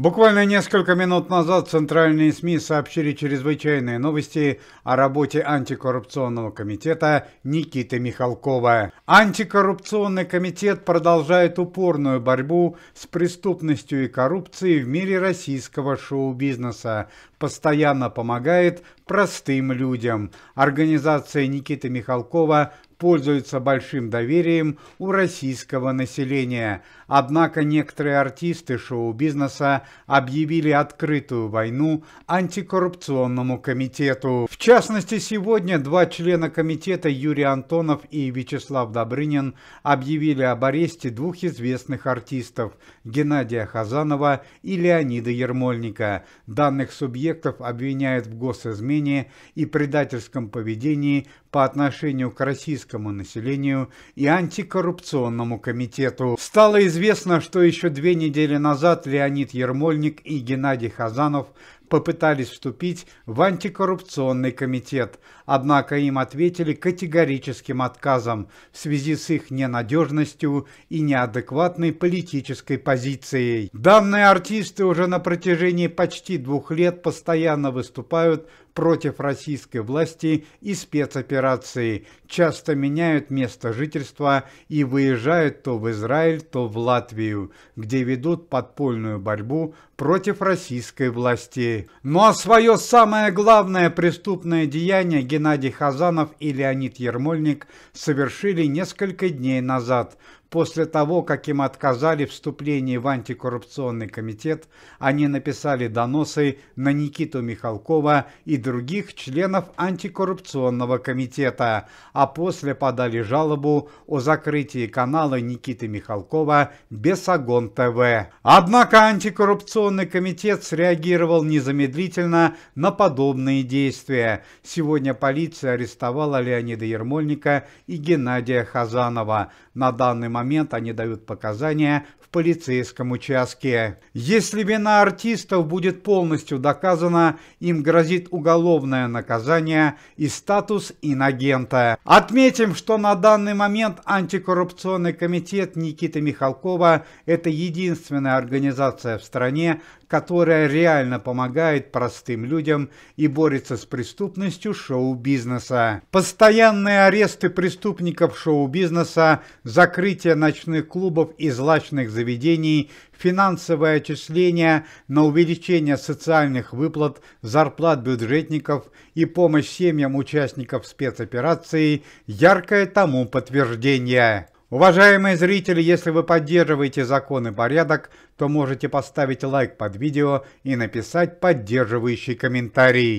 Буквально несколько минут назад центральные СМИ сообщили чрезвычайные новости о работе антикоррупционного комитета Никиты Михалкова. Антикоррупционный комитет продолжает упорную борьбу с преступностью и коррупцией в мире российского шоу-бизнеса, постоянно помогает простым людям. Организация Никиты Михалкова пользуется большим доверием у российского населения. Однако некоторые артисты шоу-бизнеса объявили открытую войну антикоррупционному комитету. В частности, сегодня два члена комитета Юрий Антонов и Вячеслав Добрынин объявили об аресте двух известных артистов – Геннадия Хазанова и Леонида Ермольника. Данных субъектов обвиняют в госизмене и предательском поведении по отношению к российскому российскому населению и антикоррупционному комитету. Стало известно, что еще две недели назад Леонид Ермольник и Геннадий Хазанов попытались вступить в антикоррупционный комитет, однако им ответили категорическим отказом в связи с их ненадежностью и неадекватной политической позицией. Данные артисты уже на протяжении почти двух лет постоянно выступают против российской власти и спецоперации, часто меняют место жительства и выезжают то в Израиль, то в Латвию, где ведут подпольную борьбу против российской власти годы. Ну, Но а свое самое главное преступное деяние Геннадий Хазанов и Леонид Ермольник совершили несколько дней назад После того, как им отказали в вступлении в антикоррупционный комитет, они написали доносы на Никиту Михалкова и других членов антикоррупционного комитета, а после подали жалобу о закрытии канала Никиты Михалкова «Бесогон ТВ». Однако антикоррупционный комитет среагировал незамедлительно на подобные действия. Сегодня полиция арестовала Леонида Ермольника и Геннадия Хазанова. На данный момент момент они дают показания в полицейском участке. Если вина артистов будет полностью доказана, им грозит уголовное наказание и статус инагента. Отметим, что на данный момент антикоррупционный комитет Никиты Михалкова – это единственная организация в стране, которая реально помогает простым людям и борется с преступностью шоу-бизнеса. Постоянные аресты преступников шоу-бизнеса, закрытие открытие ночных клубов и злачных заведений, финансовое отчисление на увеличение социальных выплат, зарплат бюджетников и помощь семьям участников спецоперации – яркое тому подтверждение. Уважаемые зрители, если вы поддерживаете закон и порядок, то можете поставить лайк под видео и написать поддерживающий комментарий.